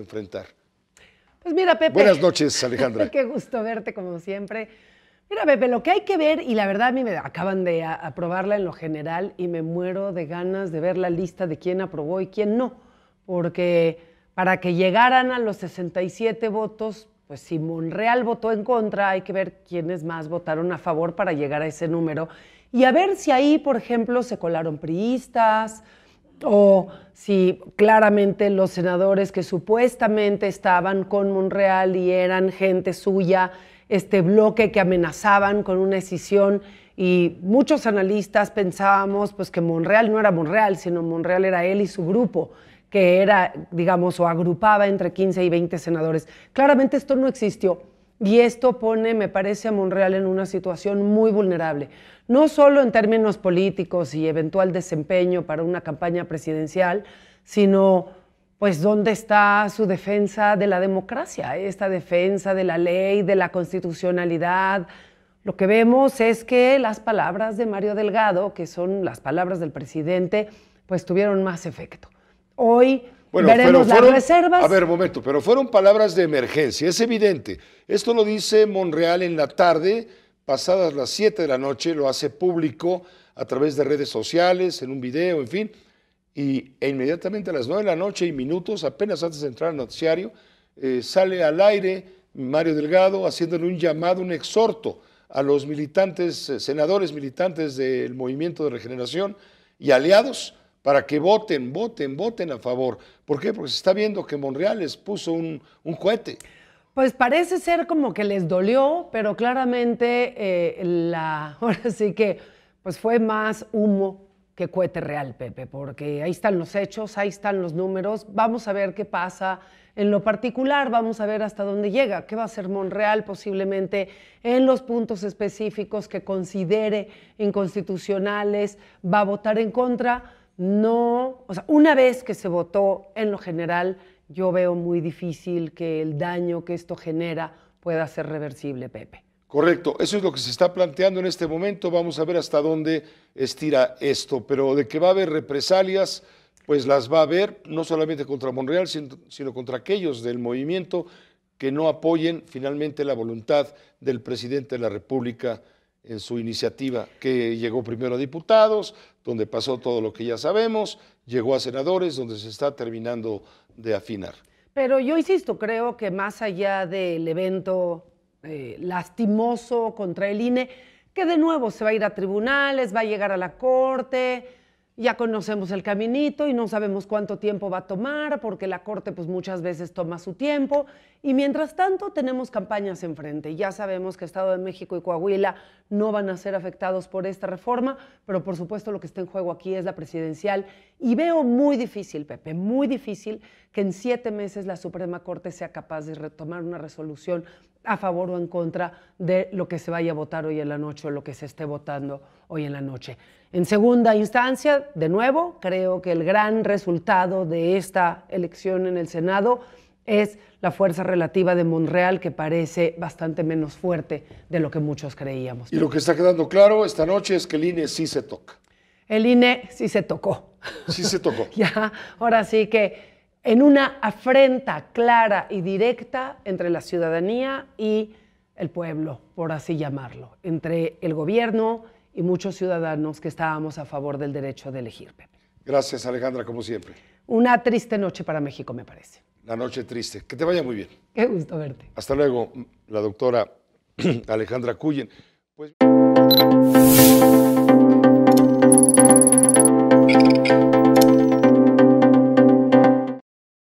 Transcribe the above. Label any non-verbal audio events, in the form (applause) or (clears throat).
enfrentar. Pues mira, Pepe. Buenas noches, Alejandra. (laughs) Qué gusto verte como siempre. Mira, Pepe, lo que hay que ver, y la verdad a mí me acaban de aprobarla en lo general y me muero de ganas de ver la lista de quién aprobó y quién no, porque para que llegaran a los 67 votos, pues si Monreal votó en contra, hay que ver quiénes más votaron a favor para llegar a ese número y a ver si ahí, por ejemplo, se colaron priistas, o si claramente los senadores que supuestamente estaban con Monreal y eran gente suya, este bloque que amenazaban con una escisión y muchos analistas pensábamos pues que Monreal no era Monreal, sino Monreal era él y su grupo que era, digamos, o agrupaba entre 15 y 20 senadores. Claramente esto no existió. Y esto pone, me parece, a Monreal en una situación muy vulnerable, no solo en términos políticos y eventual desempeño para una campaña presidencial, sino pues dónde está su defensa de la democracia, esta defensa de la ley, de la constitucionalidad. Lo que vemos es que las palabras de Mario Delgado, que son las palabras del presidente, pues tuvieron más efecto. Hoy bueno, las reservas. A ver, momento, pero fueron palabras de emergencia, es evidente. Esto lo dice Monreal en la tarde, pasadas las 7 de la noche, lo hace público a través de redes sociales, en un video, en fin. Y e inmediatamente a las 9 de la noche y minutos, apenas antes de entrar al noticiario, eh, sale al aire Mario Delgado haciéndole un llamado, un exhorto a los militantes, eh, senadores militantes del Movimiento de Regeneración y aliados para que voten, voten, voten a favor. ¿Por qué? Porque se está viendo que Monreal les puso un, cohete. Pues parece ser como que les dolió, pero claramente eh, la, (laughs) ahora sí que pues fue más humo que cohete real, Pepe, porque ahí están los hechos, ahí están los números. Vamos a ver qué pasa en lo particular, vamos a ver hasta dónde llega, qué va a hacer Monreal posiblemente en los puntos específicos que considere inconstitucionales, va a votar en contra no, o sea, una vez que se votó en lo general, yo veo muy difícil que el daño que esto genera pueda ser reversible, Pepe. Correcto, eso es lo que se está planteando en este momento. Vamos a ver hasta dónde estira esto, pero de que va a haber represalias, pues las va a haber, no solamente contra Monreal, sino contra aquellos del movimiento que no apoyen finalmente la voluntad del presidente de la República en su iniciativa, que llegó primero a diputados, donde pasó todo lo que ya sabemos, llegó a senadores, donde se está terminando de afinar. Pero yo insisto, creo que más allá del evento eh, lastimoso contra el INE, que de nuevo se va a ir a tribunales, va a llegar a la corte, ya conocemos el caminito y no sabemos cuánto tiempo va a tomar, porque la corte pues muchas veces toma su tiempo. Y mientras tanto tenemos campañas enfrente. Ya sabemos que Estado de México y Coahuila no van a ser afectados por esta reforma, pero por supuesto lo que está en juego aquí es la presidencial. Y veo muy difícil, Pepe, muy difícil que en siete meses la Suprema Corte sea capaz de retomar una resolución a favor o en contra de lo que se vaya a votar hoy en la noche o lo que se esté votando hoy en la noche. En segunda instancia, de nuevo, creo que el gran resultado de esta elección en el Senado es la fuerza relativa de Monreal, que parece bastante menos fuerte de lo que muchos creíamos. Y lo que está quedando claro esta noche es que el INE sí se toca. El INE sí se tocó. Sí se tocó. (laughs) ya, ahora sí que en una afrenta clara y directa entre la ciudadanía y el pueblo, por así llamarlo, entre el gobierno y muchos ciudadanos que estábamos a favor del derecho de elegir, Pepe. Gracias, Alejandra, como siempre. Una triste noche para México, me parece. Una noche triste. Que te vaya muy bien. Qué gusto verte. Hasta luego, la doctora (clears throat) Alejandra Cuyen. Pues-